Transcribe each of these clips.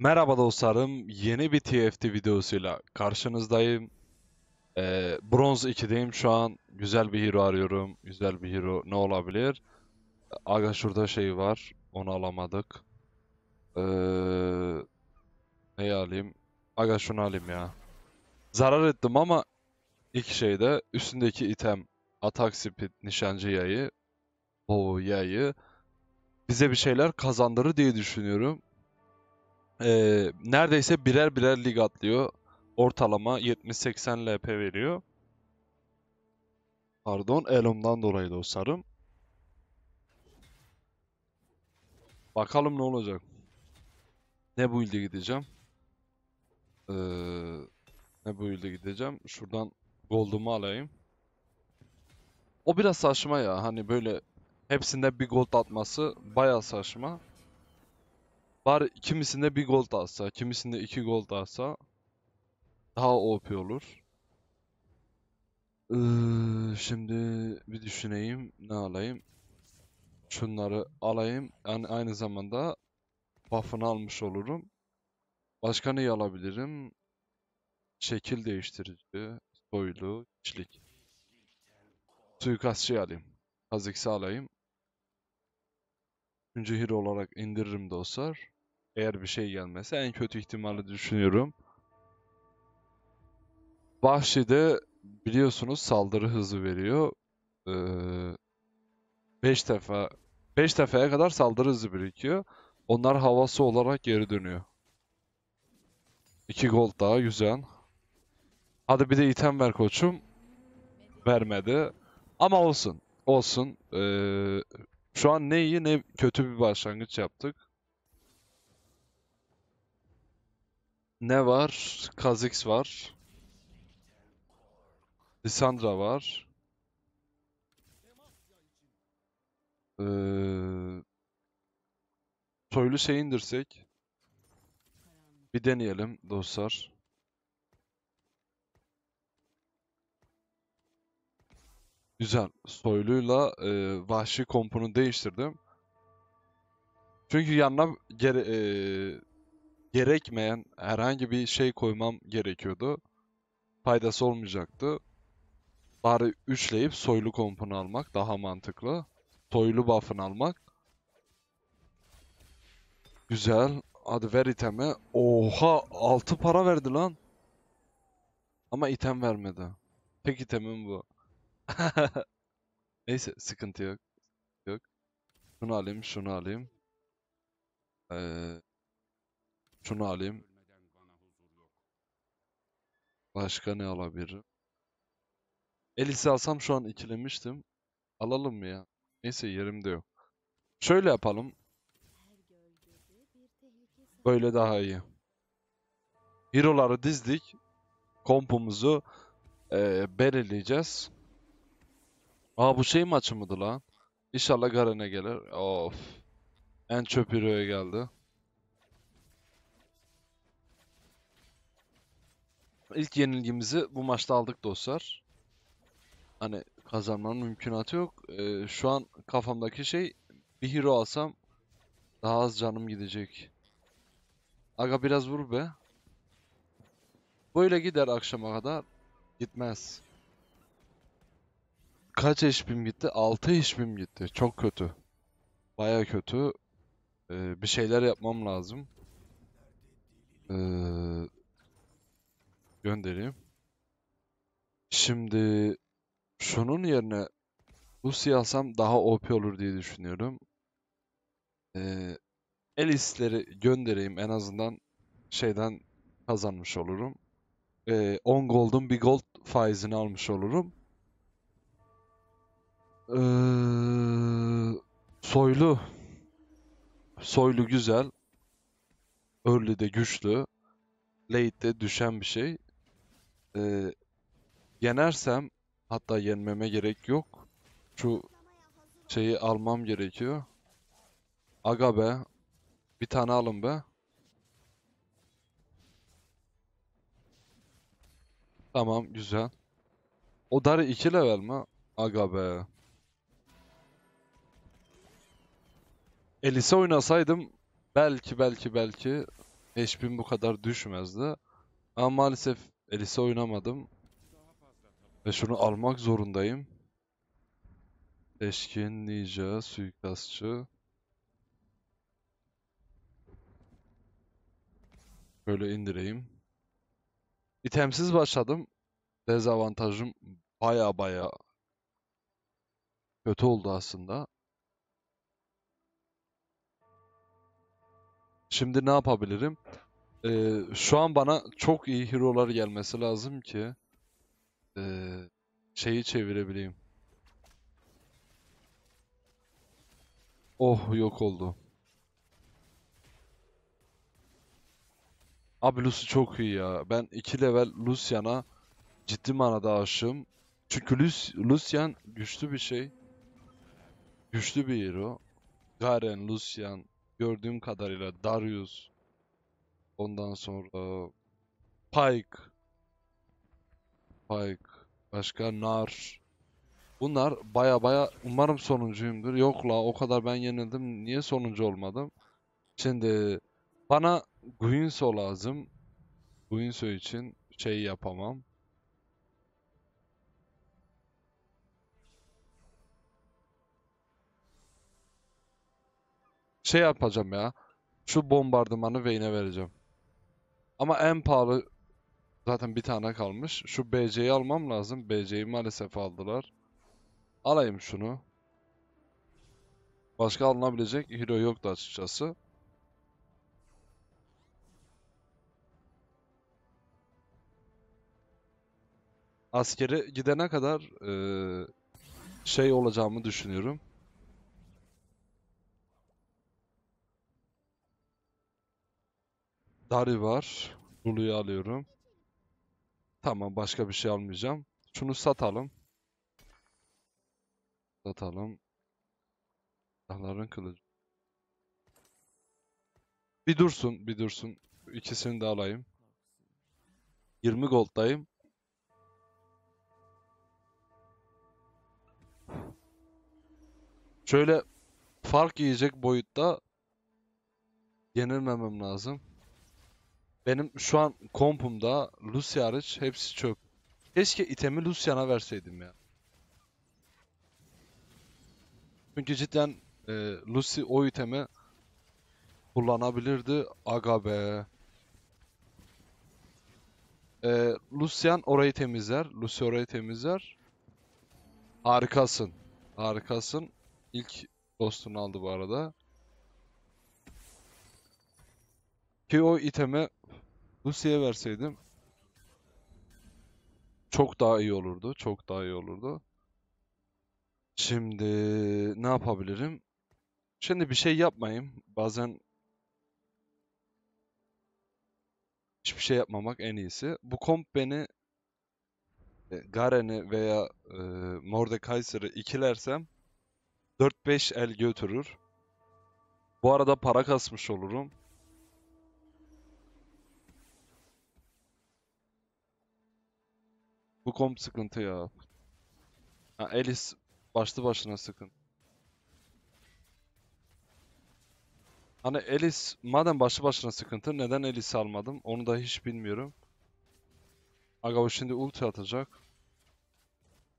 Merhaba dostlarım, yeni bir TFT videosuyla karşınızdayım. Ee, bronz 2'deyim şu an. Güzel bir hero arıyorum. Güzel bir hero ne olabilir? Aga şurada şey var. Onu alamadık. Ee, neyi alayım? Aga şunu alayım ya. Zarar ettim ama ilk şeyde üstündeki item atak speed nişancı yayı o yayı bize bir şeyler kazandırır diye düşünüyorum e, neredeyse birer birer lig atlıyor. Ortalama 70-80 LP veriyor. Pardon, Elum'dan dolayı dostlarım. Bakalım ne olacak. Ne bu ilde gideceğim? Ee, ne bu ilde gideceğim? Şuradan gold'umu alayım. O biraz saçma ya. Hani böyle hepsinde bir gold atması baya saçma. Var kimisinde bir gol atsa, kimisinde iki gol atsa daha OP olur. Ee, şimdi bir düşüneyim. Ne alayım? Şunları alayım. Yani aynı zamanda buff'ını almış olurum. Başka ne alabilirim? Şekil değiştirici, soylu, içlik. Suikastçı alayım. Kazikse alayım. Üçüncü hero olarak indiririm dostlar. Eğer bir şey gelmezse en kötü ihtimali düşünüyorum. Vahşi'de biliyorsunuz saldırı hızı veriyor. 5 ee, defa 5 defaya kadar saldırı hızı birikiyor. Onlar havası olarak geri dönüyor. 2 gol daha yüzen. Hadi bir de item ver koçum. Vermedi. Ama olsun. Olsun. Ee, şu an ne iyi ne kötü bir başlangıç yaptık. Ne var? Kha'Zix var. Lissandra var. Ee, soylu şey indirsek. Bir deneyelim dostlar. Güzel. Soyluyla e, vahşi komponu değiştirdim. Çünkü yanına geri, e, gerekmeyen herhangi bir şey koymam gerekiyordu. Faydası olmayacaktı. Bari üçleyip soylu kompunu almak daha mantıklı. Soylu buff'ını almak. Güzel. Hadi ver iteme. Oha altı para verdi lan. Ama item vermedi. Tek itemim bu. Neyse sıkıntı yok. Yok. Şunu alayım şunu alayım. Eee... Şunu alayım. Başka ne alabilirim? Elis'i alsam şu an ikilemiştim. Alalım mı ya? Neyse yerimde yok. Şöyle yapalım. Böyle daha iyi. Hero'ları dizdik. Kompumuzu e, belirleyeceğiz. Aa bu şey maçı mıydı lan? İnşallah Garen'e gelir. Of. En çöp hero'ya geldi. İlk yenilgimizi bu maçta aldık dostlar. Hani kazanmanın mümkünatı yok. Ee, şu an kafamdaki şey bir hero alsam daha az canım gidecek. Aga biraz vur be. Böyle gider akşama kadar. Gitmez. Kaç HP'm gitti? 6 HP'm gitti. Çok kötü. Baya kötü. Ee, bir şeyler yapmam lazım. Ee, göndereyim. Şimdi şunun yerine Lucy alsam daha OP olur diye düşünüyorum. Ee, Elisleri göndereyim en azından şeyden kazanmış olurum. Ee, 10 gold'un bir gold faizini almış olurum. Ee, soylu. Soylu güzel. Early de güçlü. Late de düşen bir şey e, yenersem hatta yenmeme gerek yok. Şu şeyi almam gerekiyor. Aga be. Bir tane alın be. Tamam güzel. O dar 2 level mi? Aga be. Elise oynasaydım belki belki belki HP'm bu kadar düşmezdi. Ama maalesef Elise oynamadım. Ve şunu almak zorundayım. Eşkin, ninja, suikastçı. Böyle indireyim. İtemsiz başladım. Dezavantajım baya baya kötü oldu aslında. Şimdi ne yapabilirim? Ee, şu an bana çok iyi hero'lar gelmesi lazım ki ee, şeyi çevirebileyim. Oh yok oldu. Abi Lucy çok iyi ya. Ben 2 level Lucian'a ciddi manada aşığım. Çünkü Luc Lucian güçlü bir şey. Güçlü bir hero. Garen, Lucian gördüğüm kadarıyla Darius Ondan sonra Pike. Pike. Başka Nar. Bunlar baya baya umarım sonuncuyumdur. Yok la o kadar ben yenildim. Niye sonuncu olmadım? Şimdi bana Guinso lazım. Guinso için şey yapamam. Şey yapacağım ya. Şu bombardımanı Vayne'e vereceğim. Ama en pahalı zaten bir tane kalmış. Şu BC'yi almam lazım. BC'yi maalesef aldılar. Alayım şunu. Başka alınabilecek hero yoktu açıkçası. Askeri gidene kadar e, şey olacağımı düşünüyorum. Dari var. Zulu'yu alıyorum. Tamam başka bir şey almayacağım. Şunu satalım. Satalım. Silahların kılıcı. Bir dursun, bir dursun. İkisini de alayım. 20 golddayım. Şöyle fark yiyecek boyutta yenilmemem lazım. Benim şu an kompumda Lucy hariç hepsi çöp. Keşke itemi Lucian'a verseydim ya. Çünkü cidden e, Lucy o itemi kullanabilirdi. Aga be. E, Lucian orayı temizler. Lucy orayı temizler. Harikasın. Harikasın. İlk dostunu aldı bu arada. Ki o iteme Lucy'ye verseydim çok daha iyi olurdu. Çok daha iyi olurdu. Şimdi ne yapabilirim? Şimdi bir şey yapmayayım. Bazen hiçbir şey yapmamak en iyisi. Bu komp beni e, Garen'i veya e, Mordekaiser'ı ikilersem 4-5 el götürür. Bu arada para kasmış olurum. Bu komp sıkıntı ya. Ha, Alice başlı başına sıkıntı. Hani Alice madem başlı başına sıkıntı neden Alice almadım onu da hiç bilmiyorum. Aga o şimdi ulti atacak.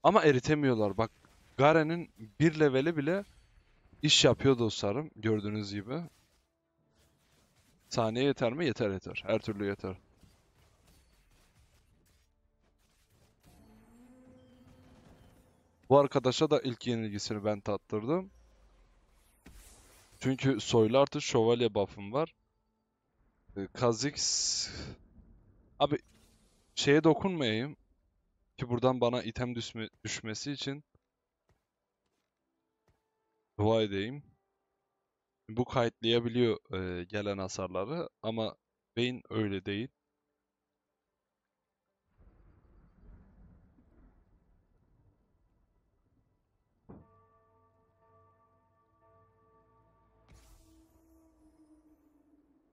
Ama eritemiyorlar bak. Garen'in bir leveli bile iş yapıyor dostlarım gördüğünüz gibi. Saniye yeter mi? Yeter yeter. Her türlü yeter. Bu arkadaşa da ilk yenilgisini ben tattırdım. Çünkü soylu artı şövalye buff'ım var. Ee, Kazix... Abi şeye dokunmayayım. Ki buradan bana item düşme, düşmesi için dua edeyim. Bu kayıtlayabiliyor e, gelen hasarları ama beyin öyle değil.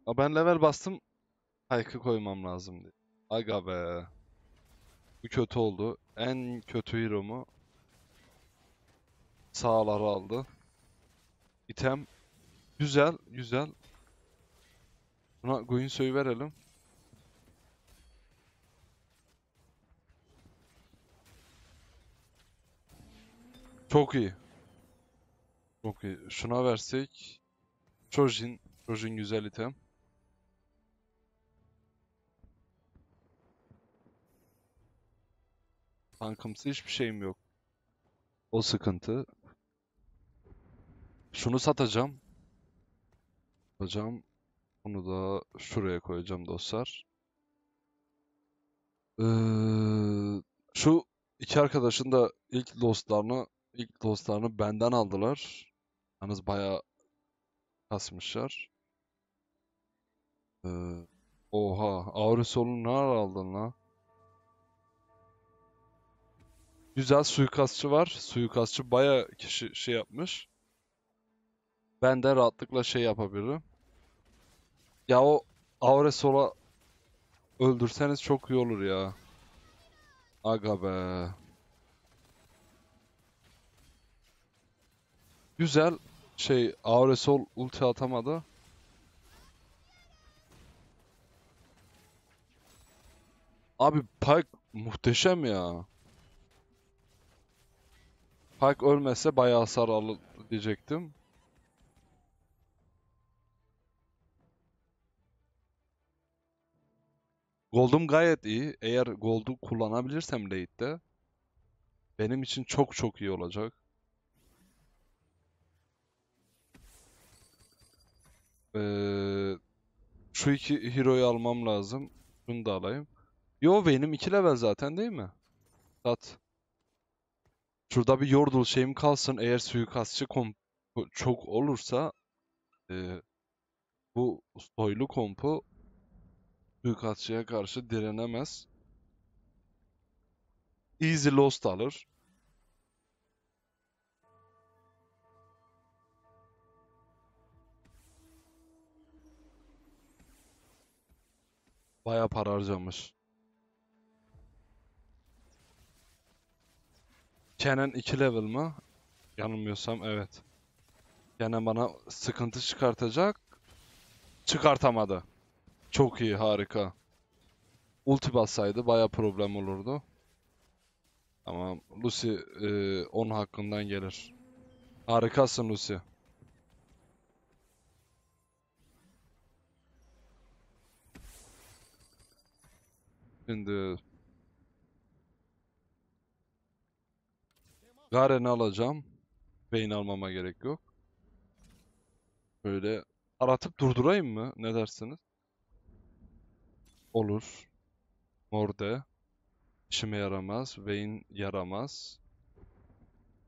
Aa, ben level bastım. Haykı koymam lazım lazımdı. Aga be. Bu kötü oldu. En kötü hero'mu sağları aldı. İtem güzel, güzel. Buna Guinso'yu verelim. Çok iyi. Çok iyi. Şuna versek Chojin, Chojin güzel item. Tankımsı hiçbir şeyim yok. O sıkıntı. Şunu satacağım. Hocam bunu da şuraya koyacağım dostlar. Ee, şu iki arkadaşın da ilk dostlarını ilk dostlarını benden aldılar. Yalnız bayağı kasmışlar. Ee, oha, Aurusol'u ne aldın lan? Güzel suikastçı var. Suikastçı baya kişi şey yapmış. Ben de rahatlıkla şey yapabilirim. Ya o Auresol'a öldürseniz çok iyi olur ya. Aga be. Güzel şey Auresol ulti atamadı. Abi Pyke muhteşem ya. Park ölmezse bayağı hasar alır diyecektim. Gold'um gayet iyi. Eğer Gold'u kullanabilirsem late'de benim için çok çok iyi olacak. Ee, şu iki hero'yu almam lazım. Bunu da alayım. Yo benim iki level zaten değil mi? Sat. Şurada bir yordul şeyim kalsın. Eğer suikastçı komp çok olursa e, bu soylu kompu suikastçıya karşı direnemez. Easy lost alır. Baya para harcamış. Kenan 2 level mı? Yanılmıyorsam evet. Kenan bana sıkıntı çıkartacak. Çıkartamadı. Çok iyi harika. Ulti bassaydı baya problem olurdu. Ama Lucy e, onun hakkından gelir. Harikasın Lucy. Şimdi Garen'i alacağım. Beyin almama gerek yok. Böyle aratıp durdurayım mı? Ne dersiniz? Olur. Morde. İşime yaramaz. Vayne yaramaz.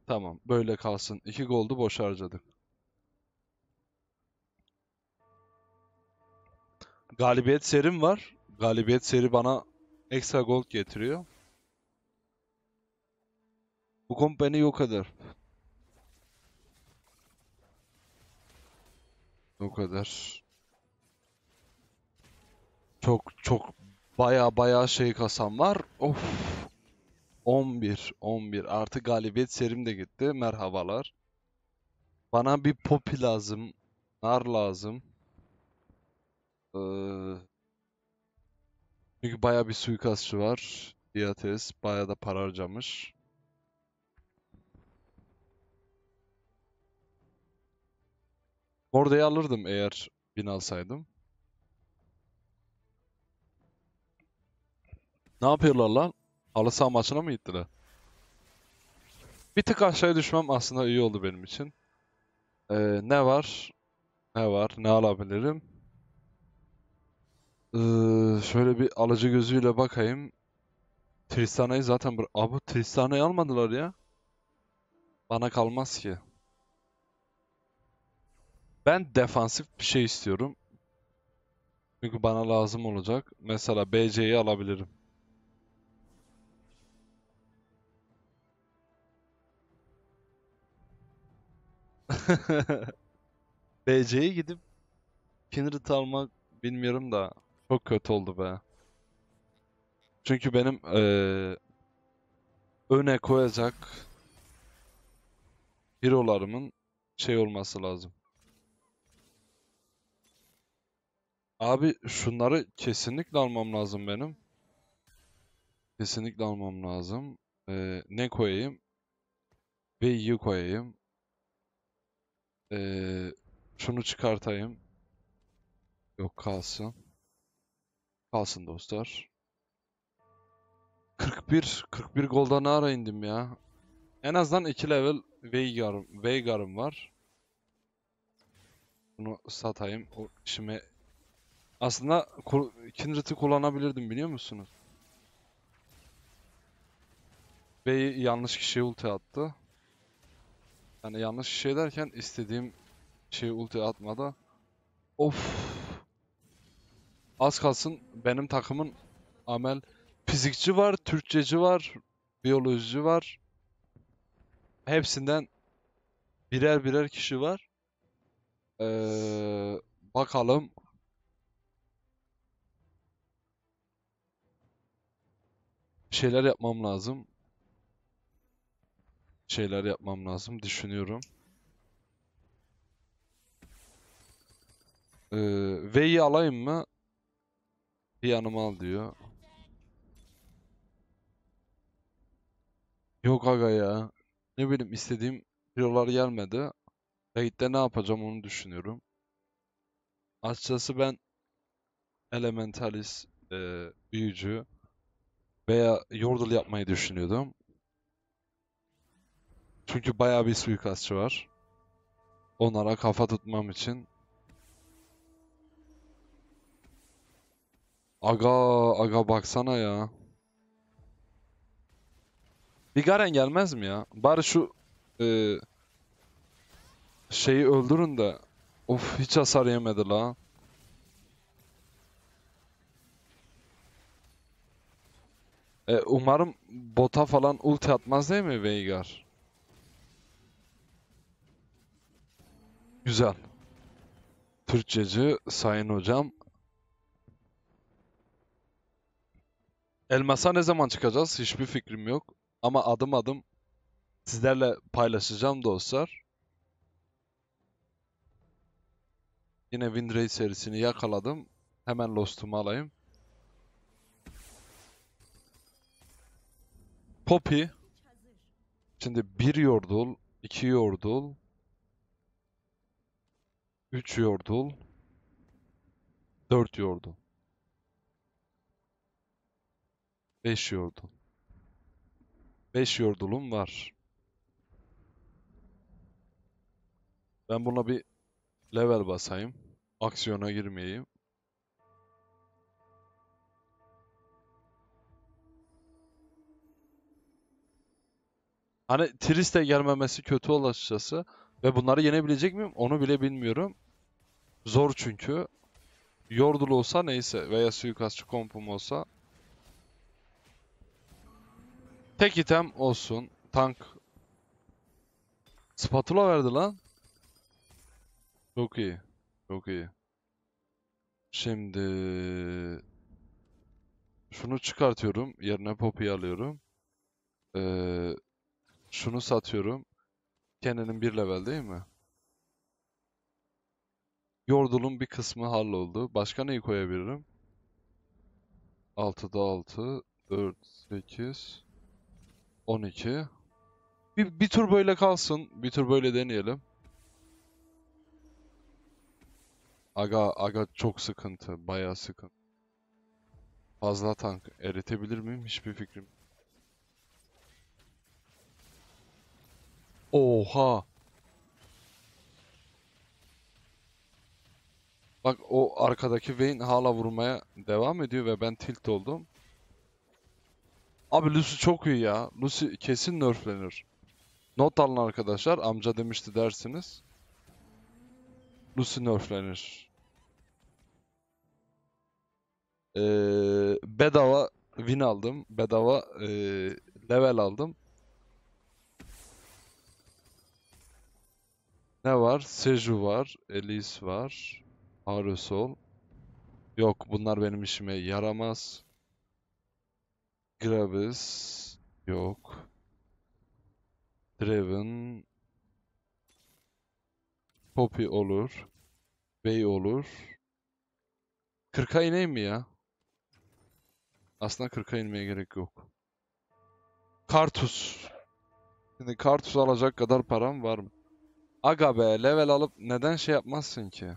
Tamam. Böyle kalsın. İki goldu boş harcadık. Galibiyet serim var. Galibiyet seri bana ekstra gold getiriyor. Bu komp beni yok eder. O kadar. Çok çok baya baya şey kasam var. Of. 11 11 artı galibiyet serim de gitti. Merhabalar. Bana bir popi lazım. Nar lazım. Ee, çünkü baya bir suikastçı var. Diates baya da para harcamış. Gorda'yı alırdım eğer bin alsaydım. Ne yapıyorlar lan? Halı saha maçına mı gittiler? Bir tık aşağıya düşmem aslında iyi oldu benim için. Ee, ne var? Ne var? Ne alabilirim? Ee, şöyle bir alıcı gözüyle bakayım. Tristana'yı zaten... Abi Tristana'yı almadılar ya. Bana kalmaz ki. Ben defansif bir şey istiyorum. Çünkü bana lazım olacak. Mesela BC'yi alabilirim. BC'ye gidip Kindred almak bilmiyorum da çok kötü oldu be. Çünkü benim ee, öne koyacak hero'larımın şey olması lazım. Abi şunları kesinlikle almam lazım benim. Kesinlikle almam lazım. Ee, ne koyayım? B'yi koyayım. Ee, şunu çıkartayım. Yok kalsın. Kalsın dostlar. 41. 41 golda ne ara indim ya. En azından 2 level Veigar'ım Veigar var. Bunu satayım. O işime aslında Kindred'i kullanabilirdim biliyor musunuz? Bey yanlış kişiye ulti attı. Yani yanlış şey derken istediğim şeyi ulti atmada. Of. Az kalsın benim takımın amel fizikçi var, Türkçeci var, biyolojici var. Hepsinden birer birer kişi var. Ee, bakalım şeyler yapmam lazım. Şeyler yapmam lazım. Düşünüyorum. Ee, V'yi alayım mı? Bir yanıma al diyor. Yok aga ya. Ne bileyim istediğim hero'lar gelmedi. Raid'de ne yapacağım onu düşünüyorum. Açıkçası ben Elementalist, e, Büyücü, veya Yordle yapmayı düşünüyordum. Çünkü bayağı bir suikastçı var. Onlara kafa tutmam için. Aga, aga baksana ya. Bir Garen gelmez mi ya? Bari şu e, şeyi öldürün de. Of hiç hasar yemedi la. E, umarım bota falan ulti atmaz değil mi Veigar? Güzel. Türkçeci Sayın Hocam. Elmas'a ne zaman çıkacağız? Hiçbir fikrim yok. Ama adım adım sizlerle paylaşacağım dostlar. Yine Windraid serisini yakaladım. Hemen Lost'umu alayım. Poppy. Şimdi bir yordul, iki yordul, üç yordul, dört yordul, beş yordul. Beş yordulum var. Ben buna bir level basayım. Aksiyona girmeyeyim. Hani Triste gelmemesi kötü oldu Ve bunları yenebilecek miyim? Onu bile bilmiyorum. Zor çünkü. yordul olsa neyse veya suikastçı kompum olsa. Tek item olsun. Tank. Spatula verdi lan. Çok iyi. Çok iyi. Şimdi şunu çıkartıyorum. Yerine Poppy'yi alıyorum. Ee, şunu satıyorum. Kenan'ın bir level değil mi? Yordul'un bir kısmı halloldu. Başka neyi koyabilirim? 6'da 6, 4, 8, 12. Bir, bir tur böyle kalsın. Bir tur böyle deneyelim. Aga, aga çok sıkıntı. Bayağı sıkıntı. Fazla tank eritebilir miyim? Hiçbir fikrim Oha. Bak o arkadaki Vayne hala vurmaya devam ediyor ve ben tilt oldum. Abi Lucy çok iyi ya. Lucy kesin nerflenir. Not alın arkadaşlar. Amca demişti dersiniz. Lucy nerflenir. Ee, bedava win aldım. Bedava e, level aldım. Ne var? Seju var. Elise var. Harusol. Yok bunlar benim işime yaramaz. Gravis. Yok. Draven. Poppy olur. Bey olur. 40'a ineyim mi ya? Aslında 40'a inmeye gerek yok. Kartus. Şimdi kartus alacak kadar param var mı? Aga be level alıp neden şey yapmazsın ki?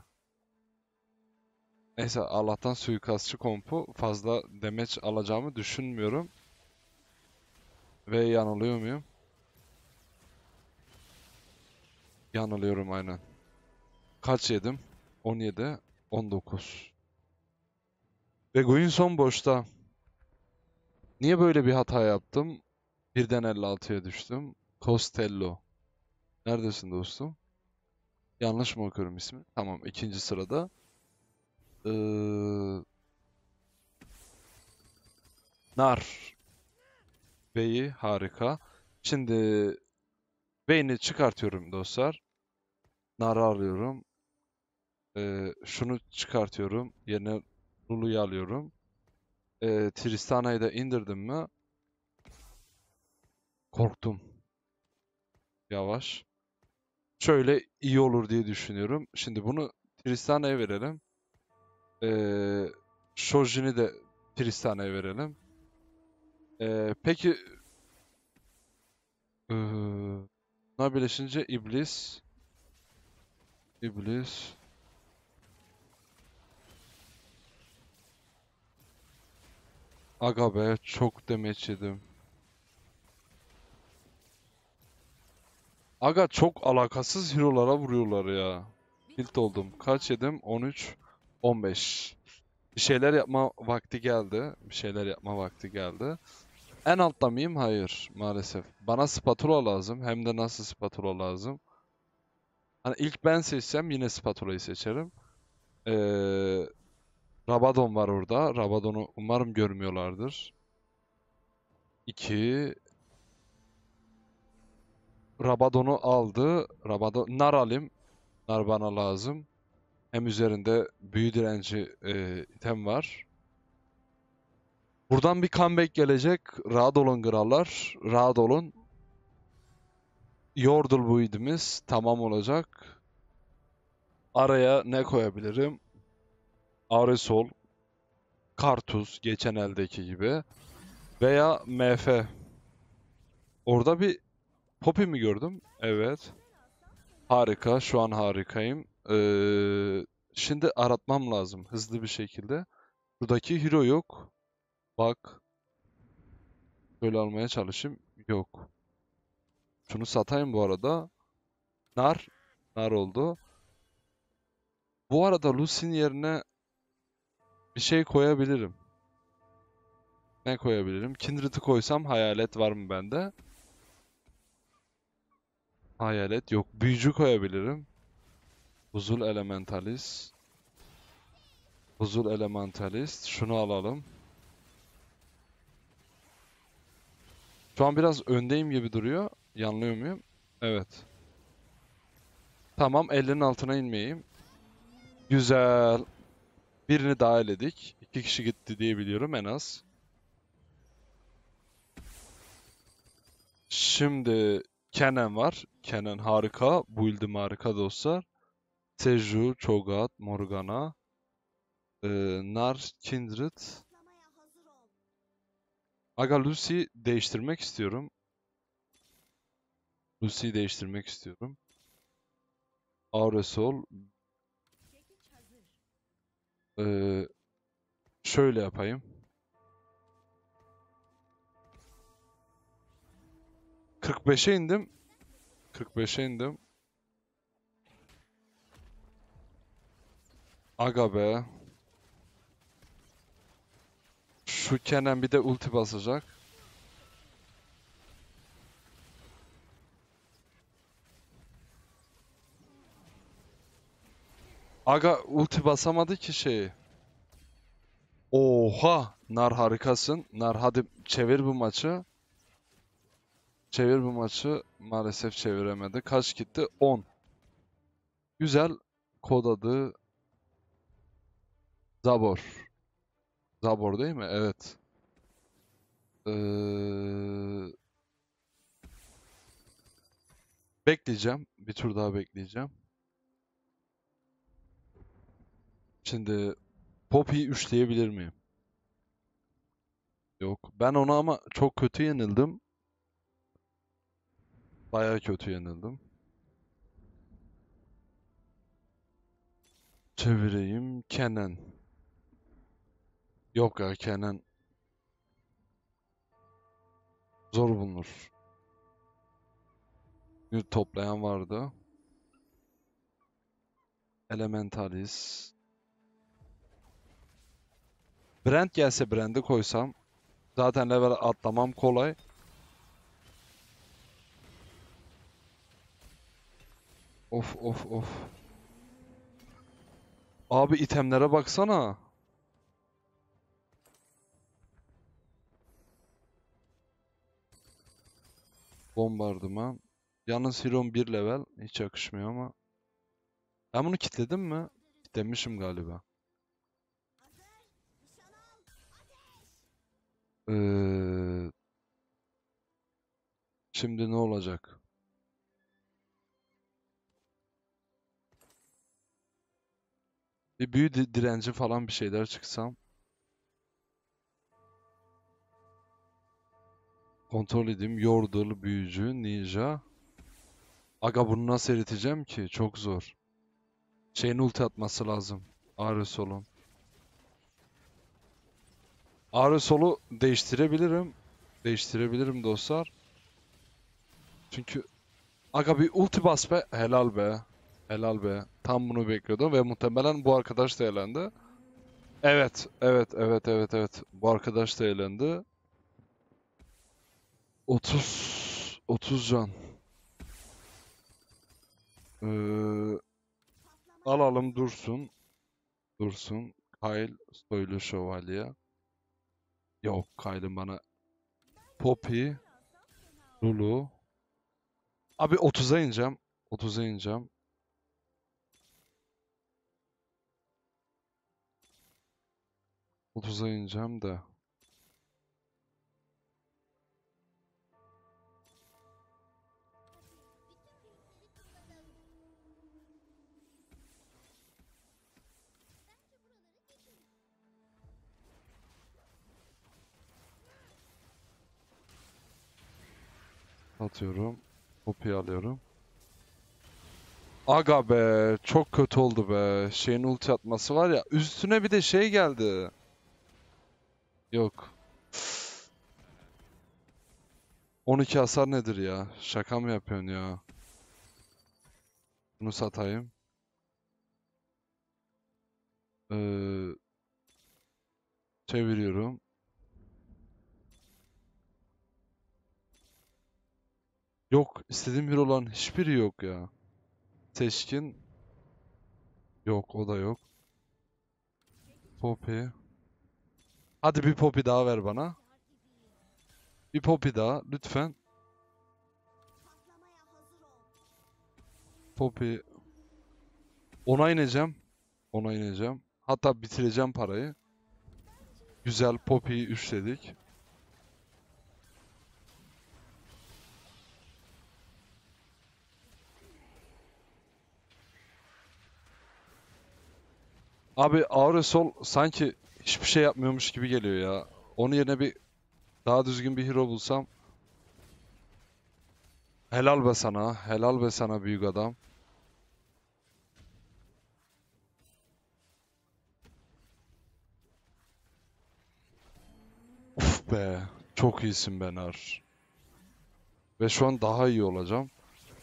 Neyse Allah'tan suikastçı kompu fazla demeç alacağımı düşünmüyorum. Ve yanılıyor muyum? Yanılıyorum aynen. Kaç yedim? 17, 19. Ve Guin son boşta. Niye böyle bir hata yaptım? Birden 56'ya düştüm. Costello. Neredesin dostum? Yanlış mı okuyorum ismi? Tamam ikinci sırada. Ee, Nar Bey'i harika. Şimdi Bey'ini çıkartıyorum dostlar. Nar'ı alıyorum. Ee, şunu çıkartıyorum. Yerine Lulu'yu alıyorum. Ee, Tristana'yı da indirdim mi? Korktum. Yavaş şöyle iyi olur diye düşünüyorum. Şimdi bunu Tristana'ya verelim. Ee, Shojin'i de Tristana'ya verelim. Ee, peki ee, bunlar birleşince iblis iblis agabe çok demeç yedim. Aga çok alakasız hero'lara vuruyorlar ya. Hilt oldum. Kaç yedim? 13, 15. Bir şeyler yapma vakti geldi. Bir şeyler yapma vakti geldi. En altta mıyım? Hayır maalesef. Bana spatula lazım. Hem de nasıl spatula lazım? Hani ilk ben seçsem yine spatulayı seçerim. Ee, Rabadon var orada. Rabadon'u umarım görmüyorlardır. 2 Rabadon'u aldı. Rabadon, nar alayım. Nar bana lazım. Hem üzerinde büyü direnci e, item var. Buradan bir comeback gelecek. Rahat olun krallar. Rahat olun. Yordle build'imiz tamam olacak. Araya ne koyabilirim? Aresol, Kartuz geçen eldeki gibi veya MF. Orada bir Poppy mi gördüm? Evet. Harika. Şu an harikayım. Ee, şimdi aratmam lazım hızlı bir şekilde. Buradaki hero yok. Bak. Böyle almaya çalışayım. Yok. Şunu satayım bu arada. Nar. Nar oldu. Bu arada Lucy'nin yerine bir şey koyabilirim. Ne koyabilirim? Kindred'i koysam hayalet var mı bende? Hayalet yok. Büyücü koyabilirim. Buzul elementalist Buzul elementalist. Şunu alalım. Şu an biraz öndeyim gibi duruyor. Yanlıyor muyum? Evet. Tamam ellerin altına inmeyeyim. Güzel. Birini daha eledik. İki kişi gitti diye biliyorum en az. Şimdi Kenan var. Kenan harika. Build'im harika dostlar. Teju, Cho'Gath, Morgana, e, Nar, Kindred. Aga Lucy değiştirmek istiyorum. Lucy değiştirmek istiyorum. Auresol. Ee, şöyle yapayım. 45'e indim. 45'e indim. Aga be. Şu Kenan bir de ulti basacak. Aga ulti basamadı ki şeyi. Oha! Nar harikasın. Nar hadi çevir bu maçı. Çevir bu maçı. Maalesef çeviremedi. Kaç gitti? 10. Güzel. Kod adı Zabor. Zabor değil mi? Evet. Ee... Bekleyeceğim. Bir tur daha bekleyeceğim. Şimdi Poppy'yi üçleyebilir miyim? Yok. Ben ona ama çok kötü yenildim. Bayağı kötü yanıldım. Çevireyim. Kenan. Yok ya Kenan. Zor bulunur. Bir toplayan vardı. Elementalis. Brand gelse Brand'i koysam zaten level atlamam kolay. Of of of. Abi itemlere baksana. Bombardıman. Yalnız Hiron 1 level. Hiç yakışmıyor ama. Ben bunu kilitledim mi? Kitlemişim galiba. Ee, şimdi ne olacak? Bir büyü direnci falan bir şeyler çıksam. Kontrol edeyim. Yordle, büyücü, ninja. Aga bunu nasıl eriteceğim ki? Çok zor. Şeyin ulti atması lazım. Ağrı solun. Ağrı solu değiştirebilirim. Değiştirebilirim dostlar. Çünkü Aga bir ulti bas be. Helal be. Helal be. Tam bunu bekliyordum ve muhtemelen bu arkadaş da elendi. Evet, evet, evet, evet, evet. Bu arkadaş da elendi. 30 30 can. Ee, alalım dursun. Dursun. Kyle soylu şövalye. Yok Kyle'ın bana Poppy Lulu Abi 30'a ineceğim. 30'a ineceğim. 30'a ineceğim de. Atıyorum. Kopya alıyorum. Aga be çok kötü oldu be. Şeyin ulti atması var ya. Üstüne bir de şey geldi. Yok. 12 hasar nedir ya? Şaka mı yapıyorsun ya? Bunu satayım. Ee, çeviriyorum. Yok. istediğim bir olan hiçbiri yok ya. Teşkin. Yok. O da yok. Poppy. Hadi bir popi daha ver bana. Bir popi daha lütfen. Popi. Ona ineceğim. Ona ineceğim. Hatta bitireceğim parayı. Güzel Poppy'yi üçledik. Abi Auresol sanki hiçbir şey yapmıyormuş gibi geliyor ya. Onun yerine bir daha düzgün bir hero bulsam. Helal be sana. Helal be sana büyük adam. Of be. Çok iyisin Benar. Ve şu an daha iyi olacağım.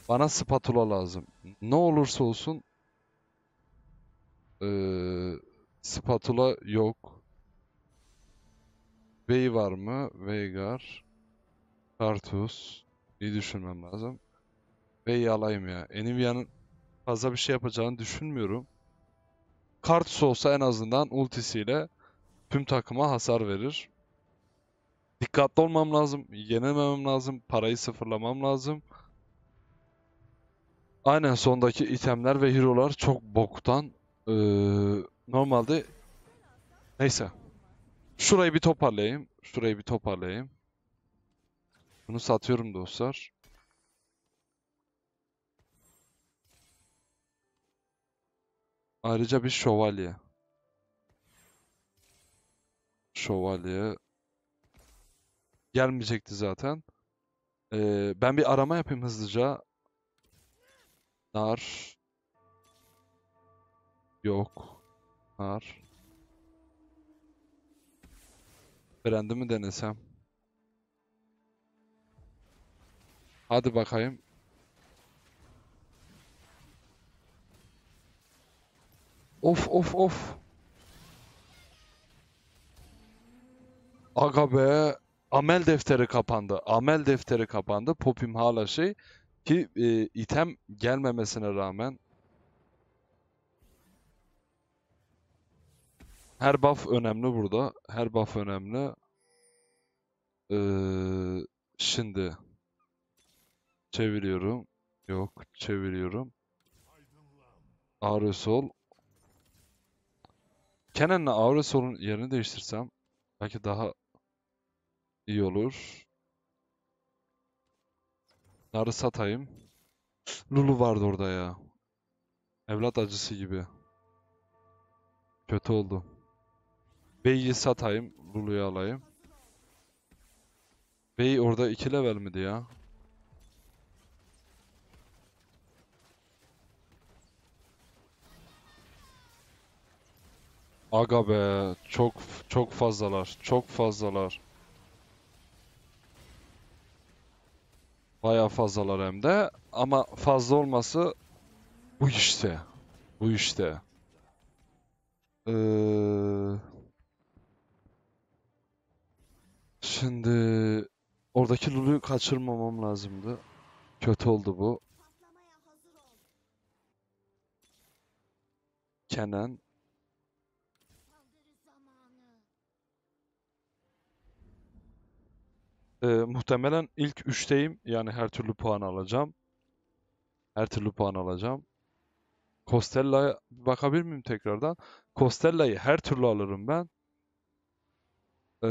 Bana spatula lazım. Ne olursa olsun... Ee, Spatula yok. Bey var mı? Veigar. Tartus. İyi düşünmem lazım. Bey'i alayım ya. Enivia'nın fazla bir şey yapacağını düşünmüyorum. Kartus olsa en azından ultisiyle tüm takıma hasar verir. Dikkatli olmam lazım. Yenememem lazım. Parayı sıfırlamam lazım. Aynen sondaki itemler ve hero'lar çok boktan. Ee, Normalde neyse. Şurayı bir toparlayayım. Şurayı bir toparlayayım. Bunu satıyorum dostlar. Ayrıca bir şövalye. Şövalye. Gelmeyecekti zaten. Ee, ben bir arama yapayım hızlıca. Nar. Yok. Var. Brand'ı mi denesem? Hadi bakayım. Of of of. Aga be. Amel defteri kapandı. Amel defteri kapandı. Popim hala şey ki e, item gelmemesine rağmen Her buff önemli burada. Her buff önemli. Ee, şimdi çeviriyorum. Yok, çeviriyorum. Ağrısol. Kenan'la Ağrısol'un yerini değiştirsem belki daha iyi olur. Narı satayım. Lulu vardı orada ya. Evlat acısı gibi. Kötü oldu. Bey'i satayım. Lulu'yu alayım. Bey orada 2 level miydi ya? Aga be çok çok fazlalar. Çok fazlalar. Baya fazlalar hem de ama fazla olması bu işte. Bu işte. Ee... Şimdi oradaki Lulu'yu kaçırmamam lazımdı. Kötü oldu bu. Kenan. Ee, muhtemelen ilk 3'teyim. Yani her türlü puan alacağım. Her türlü puan alacağım. Costella'ya bakabilir miyim tekrardan? Costella'yı her türlü alırım ben. Ee,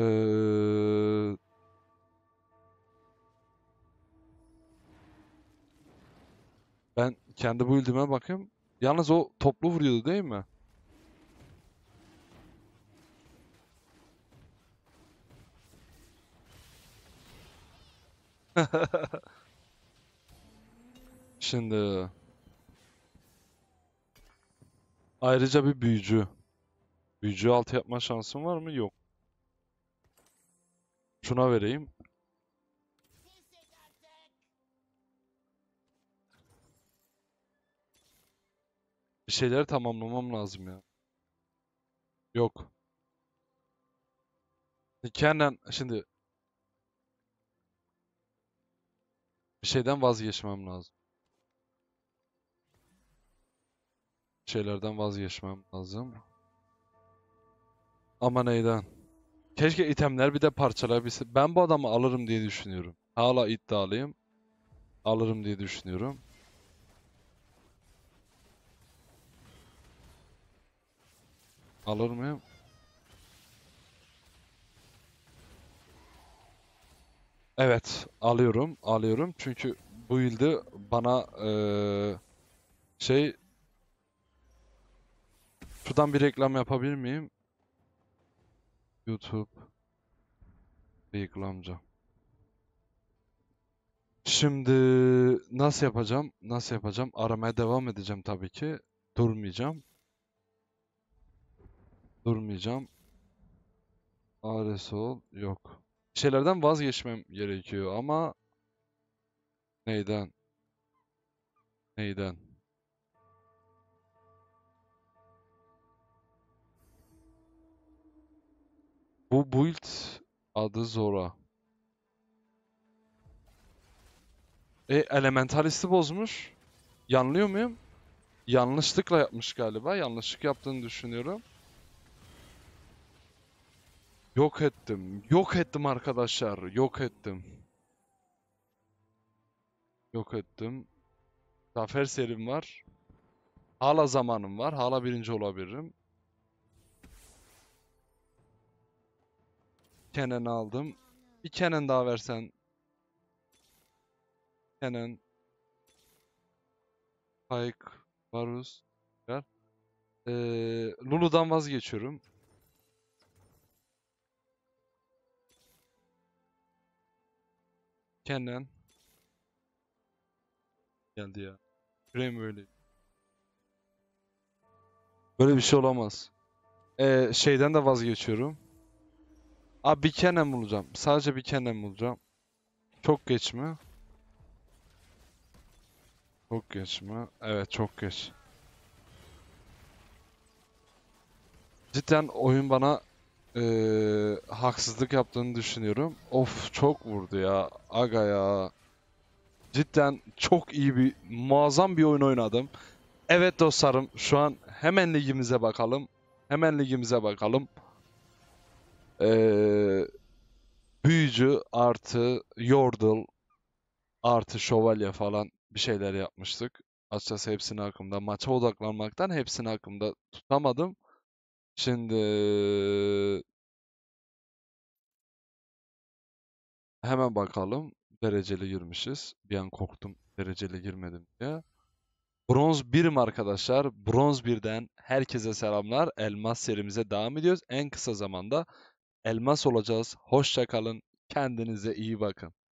ben kendi build'ime bakayım. Yalnız o toplu vuruyordu değil mi? Şimdi ayrıca bir büyücü. Büyücü altı yapma şansım var mı? Yok. Şuna vereyim. Bir şeyleri tamamlamam lazım ya. Yok. Nikenden şimdi bir şeyden vazgeçmem lazım. Bir şeylerden vazgeçmem lazım. Ama neyden? Keşke itemler bir de parçalayabilse. Ben bu adamı alırım diye düşünüyorum. Hala iddialıyım. Alırım diye düşünüyorum. Alır mıyım? Evet, alıyorum, alıyorum. Çünkü bu yılda bana ee, şey şuradan bir reklam yapabilir miyim? YouTube Bıyıklı amca. Şimdi nasıl yapacağım? Nasıl yapacağım? Aramaya devam edeceğim tabii ki. Durmayacağım. Durmayacağım. Aresol yok. Bir şeylerden vazgeçmem gerekiyor ama neyden? Neyden? Bu build adı Zora. E elementalisti bozmuş. Yanlıyor muyum? Yanlışlıkla yapmış galiba. Yanlışlık yaptığını düşünüyorum. Yok ettim. Yok ettim arkadaşlar. Yok ettim. Yok ettim. Zafer serim var. Hala zamanım var. Hala birinci olabilirim. Kenan aldım. Bir Kenan daha versen. Kenan. Pike. Varus. Ver. Ee, Lulu'dan vazgeçiyorum. Kenan. Geldi ya. Frame öyle. Böyle bir şey olamaz. Ee, şeyden de vazgeçiyorum. Abi bir kenem bulacağım. Sadece bir kenem bulacağım. Çok geç mi? Çok geç mi? Evet çok geç. Cidden oyun bana e, haksızlık yaptığını düşünüyorum. Of çok vurdu ya. Aga ya. Cidden çok iyi bir, muazzam bir oyun oynadım. Evet dostlarım şu an hemen ligimize bakalım. Hemen ligimize bakalım. Ee, büyücü artı yordle artı şövalye falan bir şeyler yapmıştık. Açıkçası hepsini hakkında Maça odaklanmaktan hepsini hakkında tutamadım. Şimdi hemen bakalım. Dereceli girmişiz. Bir an korktum dereceli girmedim diye. Bronz 1'im arkadaşlar. Bronz 1'den herkese selamlar. Elmas serimize devam ediyoruz. En kısa zamanda elmas olacağız. Hoşça kalın. Kendinize iyi bakın.